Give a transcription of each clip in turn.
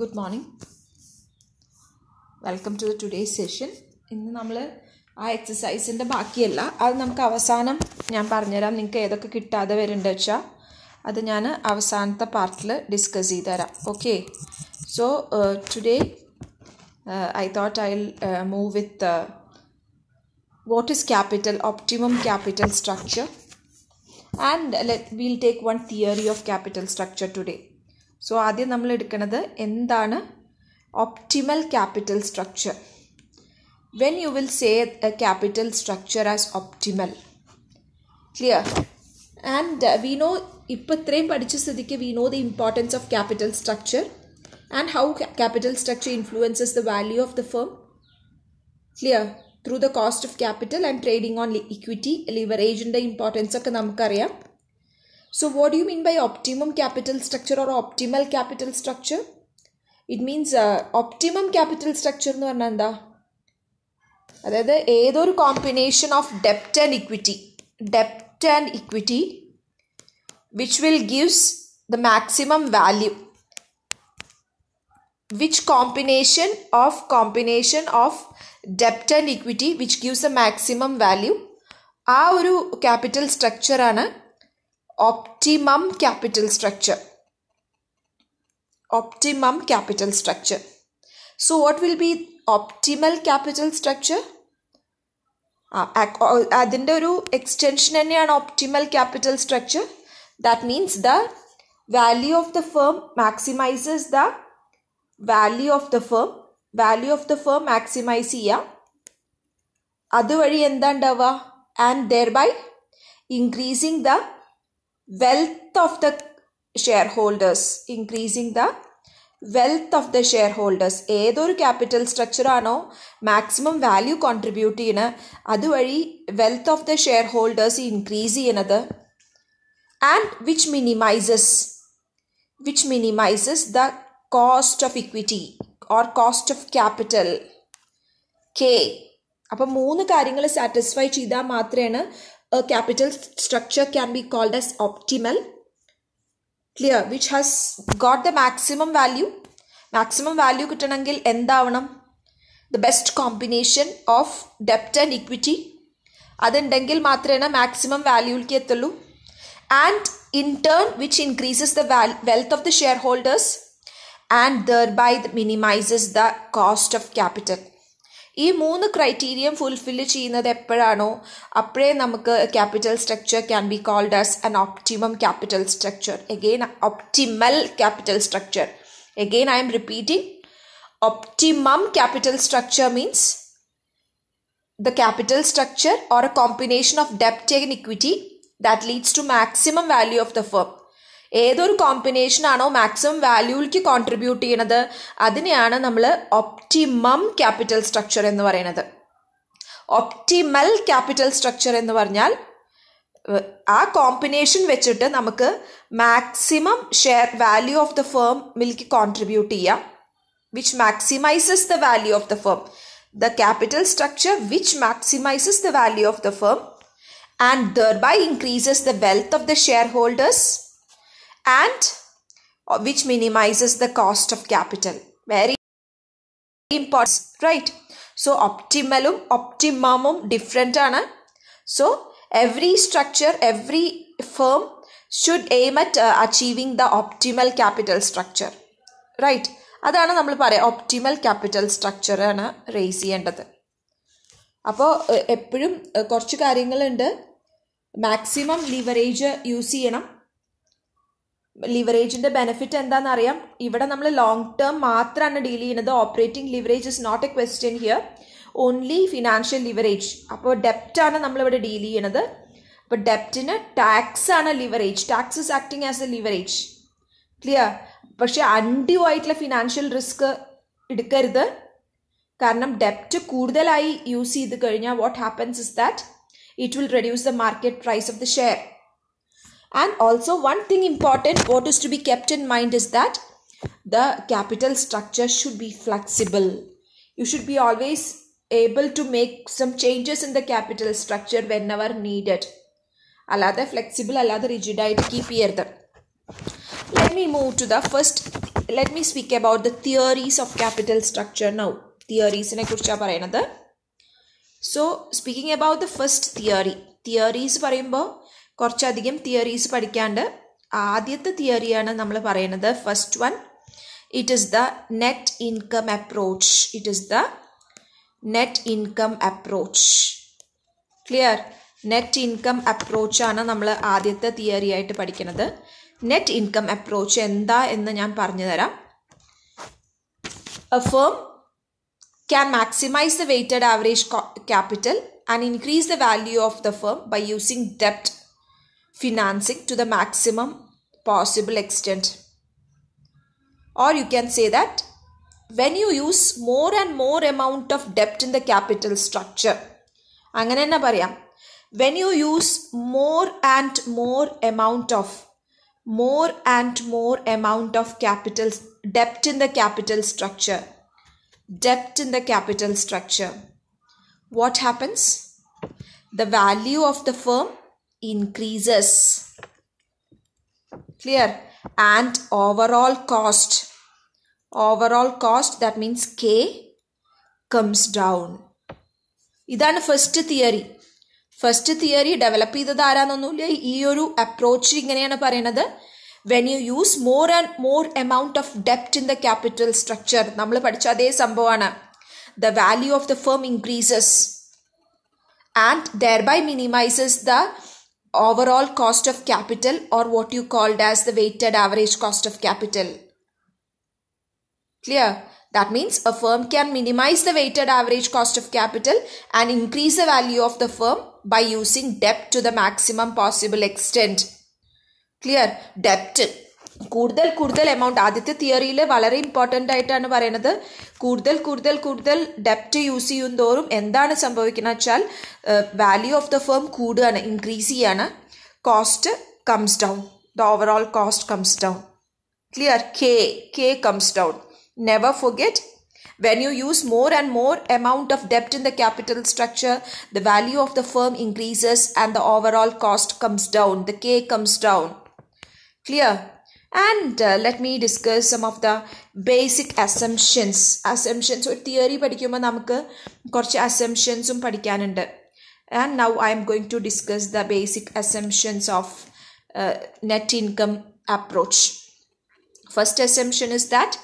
Good morning welcome to today session ഇന്ന് നമ്മൾ ആ എക്സസൈസിൻ്റെ ബാക്കിയല്ല അത് നമുക്ക് അവസാനം ഞാൻ പറഞ്ഞുതരാം നിങ്ങൾക്ക് ഏതൊക്കെ കിട്ടാതെ വരുന്നുണ്ട് വെച്ചാൽ അത് ഞാൻ അവസാനത്തെ പാർട്ടിൽ ഡിസ്കസ് ചെയ്ത് തരാം okay so today I thought I move with what is capital optimum capital structure and let will take one theory of capital structure today so ആദ്യം നമ്മൾ എടുക്കുന്നത് എന്താണ് optimal capital structure when you will say a capital structure as optimal clear and we know ഇപ്പോൾ ഇത്രയും പഠിച്ച സ്ഥിതിക്ക് we know the importance of capital structure and how capital structure influences the value of the firm clear through the cost of capital and trading on equity ലിവറേജിൻ്റെ importance ഒക്കെ നമുക്കറിയാം So, what do you mean by optimum capital structure or optimal capital structure? It means optimum capital structure എന്ന് പറഞ്ഞാൽ എന്താ അതായത് ഏതൊരു combination of ഡെപ്റ്റ് and equity ഡെപ്റ്റ് and equity which will gives the maximum value which combination of combination of ഡെപ്റ്റ് and equity which gives A maximum value ആ ഒരു capital സ്ട്രക്ചറാണ് optimum capital structure optimum capital structure so what will be optimal capital structure അതിൻ്റെ ഒരു extension തന്നെയാണ് optimal capital structure that means the value of the firm maximizes the value of the firm value of the firm maximize ചെയ്യുക അതുവഴി എന്താ ഉണ്ടാവുക and thereby increasing the wealth of the shareholders increasing the wealth of the shareholders A ഏതൊരു capital structure ആണോ maximum value contribute ചെയ്യുന്ന അതുവഴി wealth of the shareholders increase another, and which minimizes which minimizes the cost of equity or cost of capital k അപ്പം മൂന്ന് കാര്യങ്ങൾ satisfy ചെയ്താൽ മാത്രമാണ് capital structure can be called as optimal clear which has got the maximum value maximum value കിട്ടണമെങ്കിൽ എന്താവണം the best combination of ഡെപ്റ്റ് and equity അതുണ്ടെങ്കിൽ മാത്രമേ മാക്സിമം വാല്യൂക്ക് എത്തുള്ളൂ and in turn which increases the wealth of the shareholders and thereby minimizes the cost of capital ഈ മൂന്ന് criterium fulfil ചെയ്യുന്നത് എപ്പോഴാണോ അപ്പോഴേ നമുക്ക് capital structure can be called as an optimum capital structure again optimal capital structure again I am repeating optimum capital structure means the capital structure or a combination of debt and equity that leads to maximum value of the firm ഏതൊരു combination ആണോ maximum വാല്യൂവിലേക്ക് contribute ചെയ്യണത് അതിനെയാണ് നമ്മൾ optimum capital structure എന്ന് പറയുന്നത് optimal capital structure എന്ന് പറഞ്ഞാൽ ആ കോമ്പിനേഷൻ വെച്ചിട്ട് നമുക്ക് maximum share value of the ഫേമിലേക്ക് കോൺട്രിബ്യൂട്ട് ചെയ്യാം which maximizes the value of the firm the capital structure which maximizes the value of the firm and by increases the wealth of the shareholders and which minimizes the cost of capital. Very important, right? So optimalum, optimumum different. ana. So every structure, every firm should aim at uh, achieving the optimal capital structure. Right അതാണ് നമ്മൾ പറയുക optimal capital സ്ട്രക്ചറാണ് raise ചെയ്യേണ്ടത് അപ്പോൾ എപ്പോഴും കുറച്ച് കാര്യങ്ങളുണ്ട് maximum leverage use ചെയ്യണം ലിവറേജിൻ്റെ benefit അറിയാം ഇവിടെ നമ്മൾ ലോങ് ടേം മാത്രമാണ് ഡീൽ ചെയ്യുന്നത് operating leverage is not a question here only financial leverage അപ്പോൾ ഡെപ്റ്റാണ് നമ്മളിവിടെ ഡീൽ ചെയ്യുന്നത് അപ്പോൾ ഡെപ്റ്റിന് ടാക്സ് ആണ് leverage tax is acting as a leverage clear പക്ഷേ അൺഡ്യൂ ആയിട്ടുള്ള ഫിനാൻഷ്യൽ റിസ്ക് എടുക്കരുത് കാരണം ഡെപ്റ്റ് കൂടുതലായി യൂസ് ചെയ്ത് കഴിഞ്ഞാൽ what happens is that it will reduce the market price of the share And also one thing important what is to be kept in mind is that the capital structure should be flexible. You should be always able to make some changes in the capital structure whenever needed. Alada flexible, alada rigid, keep here Let me move to the first, let me speak about the theories of capital structure now. Theories in a kurcha another. So, speaking about the first theory, theories parimbo, കുറച്ചധികം theories പഠിക്കാണ്ട് ആദ്യത്തെ തിയറിയാണ് നമ്മൾ പറയുന്നത് first one it is the net income approach it is the net income approach clear net income അപ്രോച്ചാണ് നമ്മൾ ആദ്യത്തെ theory ആയിട്ട് പഠിക്കുന്നത് നെറ്റ് ഇൻകം അപ്രോച്ച് എന്താ എന്ന് ഞാൻ പറഞ്ഞു തരാം a firm can maximize the weighted average capital and increase the value of the firm by using ഡെപ്റ്റ് financing to the maximum possible extent. Or you can say that when you use more and more amount of debt in the capital structure, when you use more and more amount of more and more amount of capital debt in the capital structure debt in the capital structure what happens the value of the firm increases. Clear? And overall cost. Overall cost that means K comes down. ഇതാണ് first theory first theory develop ചെയ്തത് ആരാന്നൊന്നുമില്ല ഈ ഒരു approach ഇങ്ങനെയാണ് പറയുന്നത് when you use more and more amount of ഡെപ്റ്റ് in the capital structure നമ്മൾ പഠിച്ച അതേ സംഭവമാണ് the value of the firm increases and thereby minimizes the overall cost of capital or what you called as the weighted average cost of capital. Clear? That means a firm can minimize the weighted average cost of capital and increase the value of the firm by using debt to the maximum possible extent. Clear? Debt കൂടുതൽ കൂടുതൽ amount ആദ്യത്തെ തിയറിയിൽ വളരെ important ആയിട്ടാണ് പറയുന്നത് കൂടുതൽ കൂടുതൽ കൂടുതൽ ഡെപ്റ്റ് യൂസ് ചെയ്യും തോറും എന്താണ് സംഭവിക്കുന്നത് വെച്ചാൽ വാല്യൂ ഓഫ് ദ ഫേം കൂടുകയാണ് ഇൻക്രീസ് ചെയ്യാണ് cost comes down the overall cost comes down clear K K comes down never forget when you use more and more amount of ഡെപ്റ്റ് in the capital structure the value of the firm increases and the overall cost comes down the K comes down clear and let me discuss some of the basic assumptions assumptions ഒരു theory പഠിക്കുമ്പോൾ നമുക്ക് കുറച്ച് അസംഷൻസും പഠിക്കാനുണ്ട് and now I am going to discuss the basic assumptions of net income approach first assumption is that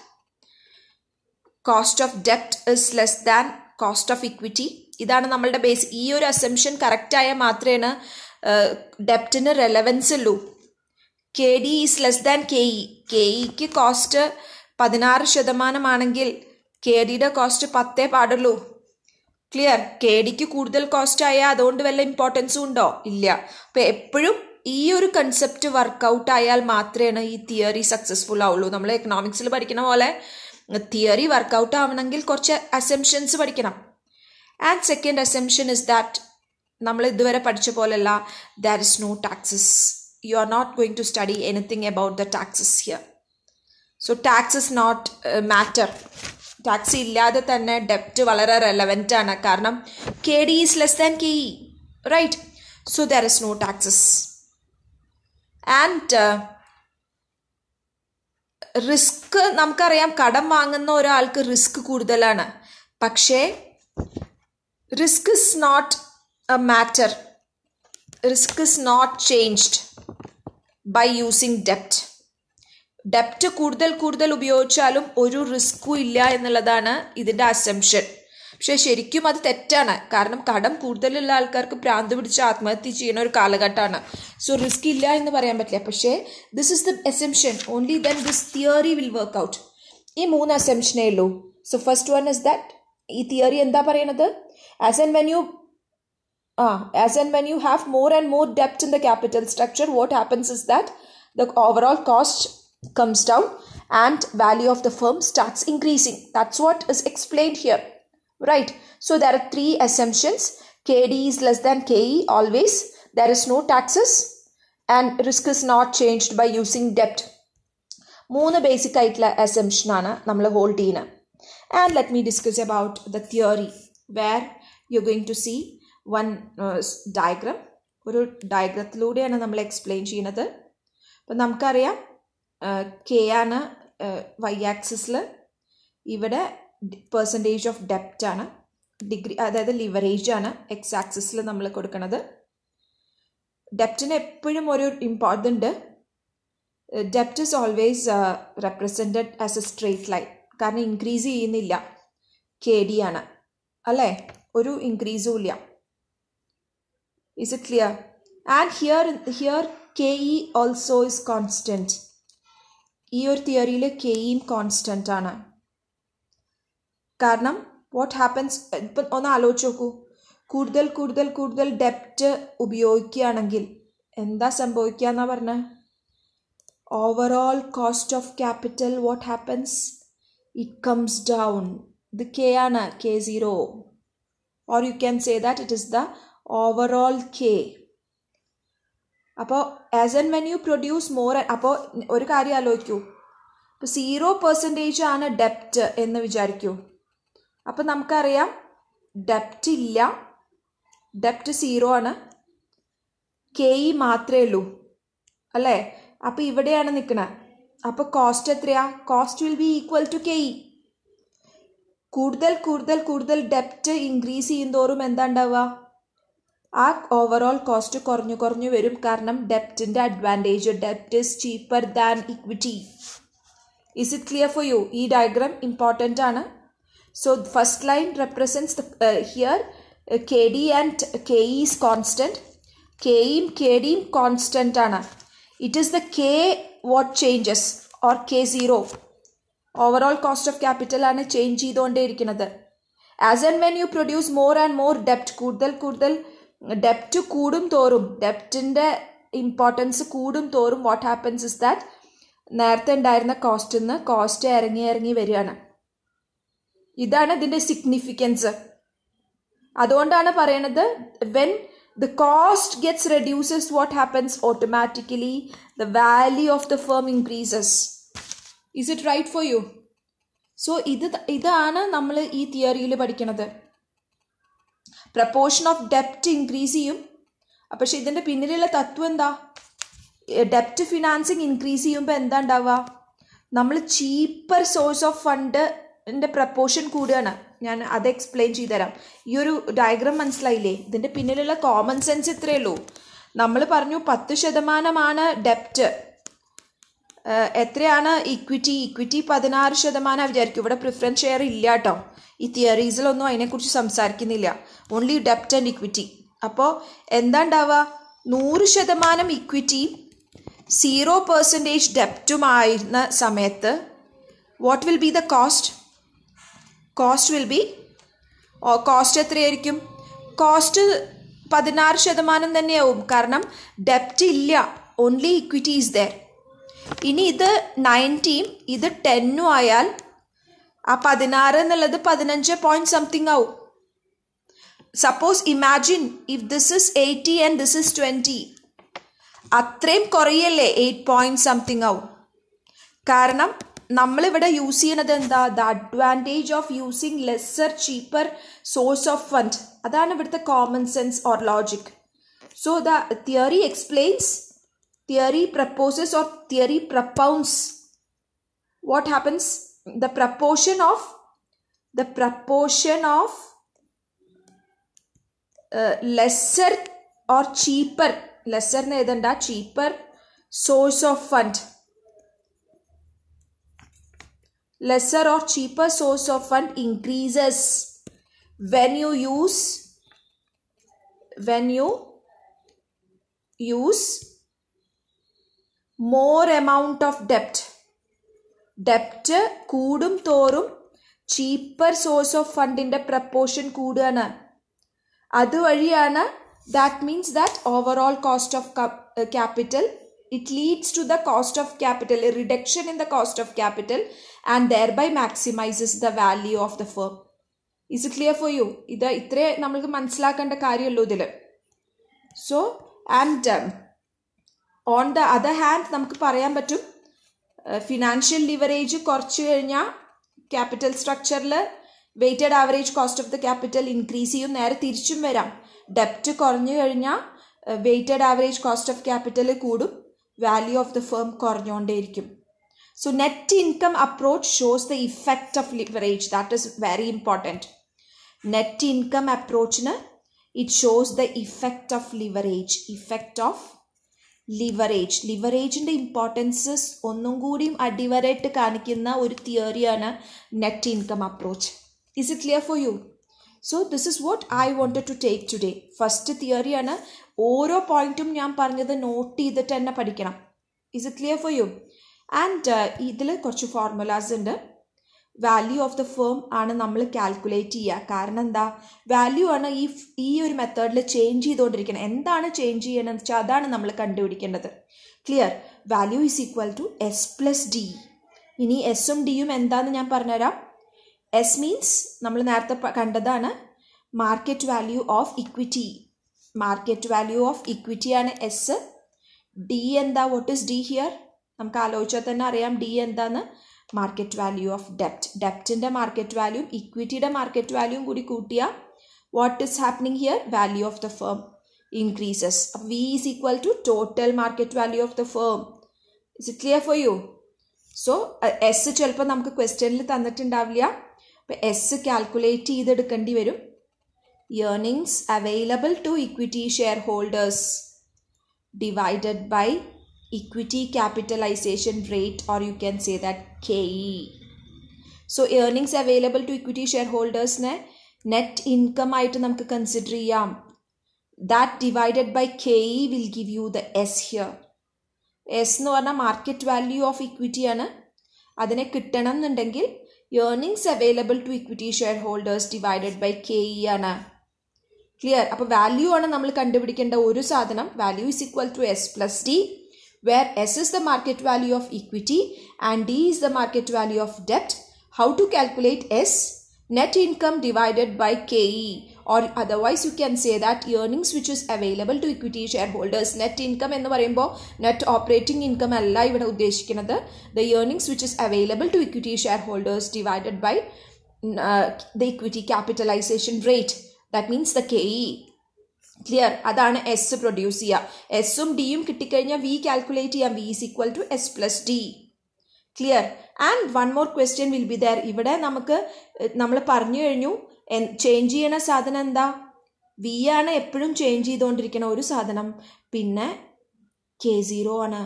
cost of ഡെപ്റ്റ് is less than cost of equity ഇതാണ് നമ്മളുടെ base ഈ ഒരു അസംഷൻ കറക്റ്റായാൽ മാത്രമേ ഡെപ്റ്റിന് റെലവൻസ് ഉള്ളൂ K D is less than K E K ഇക്ക് കോസ്റ്റ് പതിനാറ് ശതമാനമാണെങ്കിൽ കെ ഡിയുടെ കോസ്റ്റ് പത്തേ പാടുള്ളൂ ക്ലിയർ കെ ഡിക്ക് കൂടുതൽ കോസ്റ്റ് ആയാൽ അതുകൊണ്ട് വല്ല ഇമ്പോർട്ടൻസും ഉണ്ടോ ഇല്ല അപ്പോൾ എപ്പോഴും ഈ ഒരു കൺസെപ്റ്റ് വർക്ക്ഔട്ട് ആയാൽ മാത്രമേ ഈ തിയറി സക്സസ്ഫുൾ ആവുള്ളൂ നമ്മൾ എക്കണോമിക്സിൽ പഠിക്കുന്ന പോലെ തിയറി വർക്കൗട്ട് ആവണമെങ്കിൽ കുറച്ച് അസംഷൻസ് പഠിക്കണം and second assumption is that നമ്മൾ ഇതുവരെ പഠിച്ച പോലെയല്ല that is no taxes you are not going to study anything about the taxes here. So tax is not a matter. Tax ഇല്ലാതെ തന്നെ ഡെപ്റ്റ് വളരെ റെലവെൻ്റ് ആണ് കാരണം K D is less than K E right so there is no taxes and risk നമുക്കറിയാം കടം വാങ്ങുന്ന ഒരാൾക്ക് risk കൂടുതലാണ് പക്ഷേ risk is not A matter risk is not changed by using ഡെപ്റ്റ് ഡെപ്റ്റ് കൂടുതൽ കൂടുതൽ ഉപയോഗിച്ചാലും ഒരു റിസ്ക്കും ഇല്ല എന്നുള്ളതാണ് ഇതിൻ്റെ അസംഷൻ പക്ഷേ ശരിക്കും അത് തെറ്റാണ് കാരണം കടം കൂടുതലുള്ള ആൾക്കാർക്ക് പ്രാന്ത് പിടിച്ച് ആത്മഹത്യ ചെയ്യുന്ന ഒരു കാലഘട്ടമാണ് സോ റിസ്ക് ഇല്ല എന്ന് പറയാൻ പറ്റില്ല പക്ഷേ this is the assumption only then this theory will work out ഈ മൂന്ന് അസംഷനേ ഉള്ളൂ so first one is that ഈ തിയറി എന്താ പറയണത് as and when you Ah, as and when you have more and more debt in the capital structure, what happens is that the overall cost comes down and value of the firm starts increasing. That's what is explained here, right? So there are three assumptions. KD is less than KE always. There is no taxes and risk is not changed by using debt. മൂന്ന് basic assumption അസംഷനാണ് നമ്മൾ hold ചെയ്യുന്നത് and let me discuss about the theory where you going one diagram uh, ഒരു ഡയഗ്രത്തിലൂടെയാണ് നമ്മൾ explain ചെയ്യുന്നത് അപ്പം നമുക്കറിയാം K ആണ് വൈ ആക്സിസിൽ ഇവിടെ പെർസെൻറ്റേജ് ഓഫ് ഡെപ്റ്റ് ആണ് ഡിഗ്രി അതായത് ലിവറേജ് ആണ് എക്സ് ആക്സിസിൽ നമ്മൾ കൊടുക്കുന്നത് ഡെപ്റ്റിന് എപ്പോഴും ഒരു ഇമ്പോർട്ടൻ്റ് ഡെപ്റ്റ് is always represented as a straight line കാരണം ഇൻക്രീസ് ചെയ്യുന്നില്ല കെ ഡി ആണ് അല്ലേ ഒരു ഇൻക്രീസും ഇല്ല is it clear and here here ke also is constant your theory le ke is constant ana. karanam what happens ona alochukku kurdal kurdal kurdal depth ubhayikkanengil endha sambhavikka na parna overall cost of capital what happens it comes down the Ke ana k0 or you can say that it is the overall K അപ്പോൾ as and when you produce more അപ്പോൾ ഒരു കാര്യം ആലോചിക്കൂ ഇപ്പോൾ zero percentage ആണ് ഡെപ്റ്റ് എന്ന് വിചാരിക്കൂ അപ്പോൾ നമുക്കറിയാം ഡെപ്റ്റ് ഇല്ല ഡെപ്റ്റ് സീറോ ആണ് കെ ഇ മാത്രമേ ഉള്ളൂ അല്ലേ അപ്പോൾ ഇവിടെയാണ് നിൽക്കുന്നത് അപ്പോൾ കോസ്റ്റ് എത്രയാ cost will be equal to K E കൂടുതൽ കൂടുതൽ കൂടുതൽ ഡെപ്റ്റ് ഇൻക്രീസ് ചെയ്യുന്നതോറും എന്താ ഉണ്ടാവുക ആ ഓവറോൾ കോസ്റ്റ് കുറഞ്ഞു കുറഞ്ഞു വരും കാരണം ഡെപ്റ്റിൻ്റെ അഡ്വാൻറ്റേജ് ഡെപ്റ്റ് is cheaper than equity is it clear for you ഈ ഡയഗ്രാം ഇമ്പോർട്ടൻ്റ് ആണ് so first line represents here K D and K E is constant ഇയും കെ ഡിയും കോൺസ്റ്റൻ്റ് ആണ് it is the K what changes or K zero overall cost of capital ആണ് change ചെയ്തുകൊണ്ടേയിരിക്കുന്നത് as and when you produce more and more ഡെപ്റ്റ് കൂടുതൽ കൂടുതൽ ഡെപ്റ്റ് കൂടും തോറും ഡെപ്റ്റിൻ്റെ ഇമ്പോർട്ടൻസ് കൂടും തോറും വാട്ട് ഹാപ്പൻസ് ഇസ് ദാറ്റ് നേരത്തെ ഉണ്ടായിരുന്ന കോസ്റ്റിൽ നിന്ന് കോസ്റ്റ് ഇറങ്ങി ഇറങ്ങി വരികയാണ് ഇതാണ് ഇതിൻ്റെ സിഗ്നിഫിക്കൻസ് അതുകൊണ്ടാണ് പറയണത് when the cost gets reduces what happens automatically the value of the firm increases is it right for you so ഇത് ഇതാണ് നമ്മൾ ഈ തിയറിയിൽ പഠിക്കണത് പ്രപ്പോർഷൻ ഓഫ് ഡെപ്റ്റ് ഇൻക്രീസ് ചെയ്യും പക്ഷെ ഇതിൻ്റെ പിന്നിലുള്ള തത്വം എന്താ ഡെപ്റ്റ് ഫിനാൻസിങ് ഇൻക്രീസ് ചെയ്യുമ്പോൾ എന്താ ഉണ്ടാവുക നമ്മൾ ചീപ്പർ സോഴ്സ് ഓഫ് ഫണ്ട് ഇതിൻ്റെ പ്രപ്പോർഷൻ കൂടുകയാണ് ഞാൻ അത് എക്സ്പ്ലെയിൻ ചെയ്തുതരാം ഈ ഒരു ഡയഗ്രാം മനസ്സിലായില്ലേ ഇതിൻ്റെ പിന്നിലുള്ള കോമൺ സെൻസ് ഇത്രയേ ഉള്ളൂ നമ്മൾ പറഞ്ഞു പത്ത് ശതമാനമാണ് ഡെപ്റ്റ് എത്രയാണ് ഇക്വിറ്റി ഇക്വിറ്റി പതിനാറ് ശതമാനം വിചാരിക്കും ഇവിടെ പ്രിഫറൻസ് ഷെയർ ഇല്ല കേട്ടോ ഈ തിയറീസിലൊന്നും അതിനെക്കുറിച്ച് സംസാരിക്കുന്നില്ല ഓൺലി ഡെപ്റ്റ് ആൻഡ് ഇക്വിറ്റി അപ്പോൾ എന്താ ഉണ്ടാവുക നൂറ് ശതമാനം ഇക്വിറ്റിയും സീറോ പെർസെൻറ്റേജ് ആയിരുന്ന സമയത്ത് what will be the cost cost will be cost എത്രയായിരിക്കും കോസ്റ്റ് പതിനാറ് ശതമാനം തന്നെയാവും കാരണം ഡെപ്റ്റ് ഇല്ല ഓൺലി ഇക്വിറ്റി ഈസ് ദർ ഇനി ഇത് നയൻറ്റിയും ഇത് ടെന്നും ആയാൽ ആ പതിനാറ് എന്നുള്ളത് പതിനഞ്ച് പോയിന്റ് സംതിങ് ആവും suppose imagine if this is eighty and this is twenty അത്രയും കുറയല്ലേ എയ്റ്റ് പോയിന്റ് സംതിങ് ആവും കാരണം നമ്മളിവിടെ യൂസ് ചെയ്യണത് എന്താ the advantage of using lesser cheaper source of fund അതാണ് ഇവിടുത്തെ common sense or logic so the theory explains theory proposes or theory propounds what happens the proportion of the proportion of uh, lesser or cheaper lesser ന് cheaper source of fund lesser or cheaper source of fund increases when you use when you use more amount of ഡെപ്റ്റ് ഡെപ്റ്റ് കൂടും തോറും cheaper source of ഫണ്ടിൻ്റെ proportion കൂടുകയാണ് അതുവഴിയാണ് that means that overall cost of capital it leads to the cost of capital reduction in the cost of capital and their by maximises the value of the firm is it clear for U ഇത് ഇത്രേ നമ്മൾക്ക് മനസ്സിലാക്കേണ്ട കാര്യമുള്ളൂ ഇതിൽ so and on the other hand നമുക്ക് പറയാൻ പറ്റും financial leverage കുറച്ച് കഴിഞ്ഞാൽ ക്യാപിറ്റൽ സ്ട്രക്ചറിൽ weighted average cost of the capital increase ചെയ്യും നേരെ തിരിച്ചും വരാം ഡെപ്റ്റ് കുറഞ്ഞു കഴിഞ്ഞാൽ weighted average cost of capital കൂടും വാല്യൂ ഓഫ് ദ ഫേം കുറഞ്ഞുകൊണ്ടേയിരിക്കും so net income approach shows the effect of leverage that is very important net income അപ്രോച്ചിന് it shows the effect of leverage effect of leverage ലിവറേജിൻ്റെ importances ഒന്നും കൂടിയും അടിവരായിട്ട് കാണിക്കുന്ന ഒരു തിയറിയാണ് net income approach is it clear for you so this is what I wanted to take today first തിയറിയാണ് ഓരോ പോയിന്റും ഞാൻ പറഞ്ഞത് നോട്ട് ചെയ്തിട്ട് തന്നെ പഠിക്കണം is it clear for you and ഇതിൽ കുറച്ച് ഫോർമുലാസ് ഉണ്ട് വാല്യൂ ഓഫ് ദ ഫേം ആണ് നമ്മൾ കാൽക്കുലേറ്റ് ചെയ്യുക കാരണം എന്താ വാല്യൂ ആണ് ഈ ഈ ഒരു മെത്തേഡിൽ ചേഞ്ച് ചെയ്തുകൊണ്ടിരിക്കുന്നത് എന്താണ് ചേഞ്ച് ചെയ്യണമെന്ന് വെച്ചാൽ അതാണ് നമ്മൾ കണ്ടുപിടിക്കേണ്ടത് clear value is equal to S plus D ഇനി എസും ഡിയും എന്താണെന്ന് ഞാൻ പറഞ്ഞുതരാം എസ് മീൻസ് നമ്മൾ നേരത്തെ കണ്ടതാണ് market value of equity market value of ആണ് എസ് ഡി എന്താ വോട്ട് ഇസ് ഡി ഹിയർ നമുക്ക് ആലോചിച്ചാൽ തന്നെ അറിയാം ഡി എന്താന്ന് മാർക്കറ്റ് വാല്യൂ ഓഫ് ഡെപ്റ്റ് ഡെപ്റ്റിൻ്റെ മാർക്കറ്റ് വാല്യൂ ഇക്വിറ്റിയുടെ മാർക്കറ്റ് വാല്യൂം കൂടി കൂട്ടിയാൽ what is happening here value of the firm increases അപ്പോൾ V is equal to total market value of the firm is it clear for you so S ചിലപ്പോൾ നമുക്ക് ക്വസ്റ്റ്യനിൽ തന്നിട്ടുണ്ടാവില്ല അപ്പോൾ എസ് കാൽക്കുലേറ്റ് ചെയ്തെടുക്കേണ്ടി വരും earnings available to equity shareholders divided by equity capitalization rate or you can say that KE. So earnings available to equity ഷെയർ ഹോൾഡേഴ്സിനെ net income ആയിട്ട് നമുക്ക് consider ചെയ്യാം that divided by K E will give you the S here S എന്ന് പറഞ്ഞാൽ market value of ഇക്വിറ്റിയാണ് അതിനെ കിട്ടണം എന്നുണ്ടെങ്കിൽ earnings available to equity shareholders divided by K E ആണ് ക്ലിയർ അപ്പോൾ വാല്യൂ ആണ് നമ്മൾ കണ്ടുപിടിക്കേണ്ട ഒരു സാധനം value is equal to S plus D where S is the market value of equity and D is the market value of debt. How to calculate S? Net income divided by KE or otherwise you can say that earnings which is available to equity shareholders net income in the net operating income അല്ല ഇവിടെ ഉദ്ദേശിക്കുന്നത് the earnings The is which is available to equity shareholders divided by uh, the equity capitalization rate. That means the KE. Clear അതാണ് S produce ചെയ്യുക എസും ഡിയും കിട്ടിക്കഴിഞ്ഞാൽ V calculate ചെയ്യാം V is equal to S plus D clear and one more question will be there ഇവിടെ നമുക്ക് നമ്മൾ പറഞ്ഞു കഴിഞ്ഞു ചേഞ്ച് ചെയ്യണ സാധനം എന്താ വി ആണ് എപ്പോഴും ചേഞ്ച് ചെയ്തുകൊണ്ടിരിക്കണ ഒരു സാധനം പിന്നെ കെ സീറോ ആണ്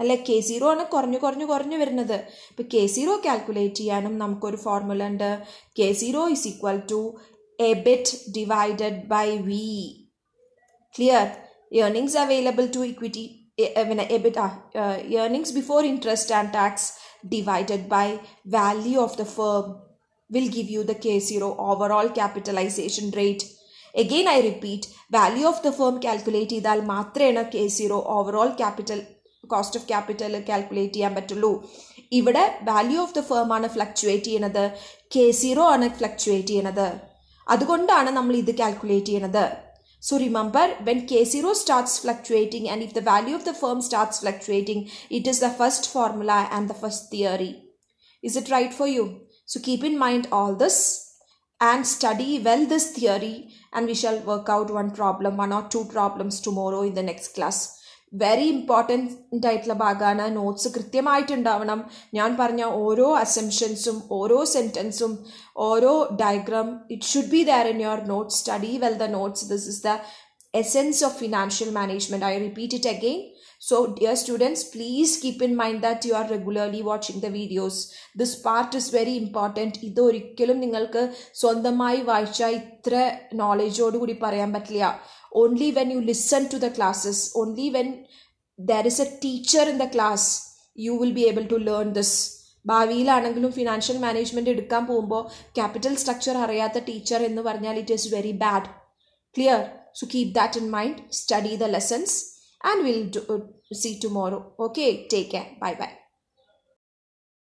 അല്ല കെ സീറോ ആണ് കുറഞ്ഞു കുറഞ്ഞു കുറഞ്ഞു വരുന്നത് ഇപ്പം കെ സീറോ കാൽക്കുലേറ്റ് ചെയ്യാനും നമുക്കൊരു ഫോർമുല ഉണ്ട് K zero is equal to a bit divided by V. Clear? Earnings available to equity, EBITDA, uh, earnings before interest and tax divided by value of the firm will give you the K0 overall capitalization rate. Again, I repeat, value of the firm calculate ചെയ്താൽ മാത്രമേ K0 overall capital cost of capital calculate ചെയ്യാൻ പറ്റുള്ളൂ ഇവിടെ value of the firm ആണ് fluctuate another K zero ആണ് fluctuate another. അതുകൊണ്ടാണ് നമ്മൾ ഇത് കാൽക്കുലേറ്റ് ചെയ്യുന്നത് So remember, when K0 starts fluctuating and if the value of the firm starts fluctuating, it is the first formula and the first theory. Is it right for you? So keep in mind all this and study well this theory and we shall work out one problem, one or two problems tomorrow in the next class. Very important ആയിട്ടുള്ള ഭാഗമാണ് notes കൃത്യമായിട്ടുണ്ടാവണം ഞാൻ പറഞ്ഞ ഓരോ അസംഷൻസും ഓരോ സെൻറ്റൻസും ഓരോ diagram it should be there in your notes study well the notes this is the essence of financial management I repeat it again so dear students please keep in mind that you are regularly watching the videos this part is very important ഇതൊരിക്കലും നിങ്ങൾക്ക് സ്വന്തമായി വായിച്ചാൽ ഇത്ര നോളജോടുകൂടി പറയാൻ പറ്റില്ല only when you listen to the classes only when there is a teacher in the class you will be able to learn this ഭാവിയിലാണെങ്കിലും financial management എടുക്കാൻ പോകുമ്പോൾ ക്യാപിറ്റൽ സ്ട്രക്ചർ അറിയാത്ത ടീച്ചർ എന്ന് പറഞ്ഞാൽ it is very bad clear so keep that in mind study the lessons and will see tomorrow okay take care bye by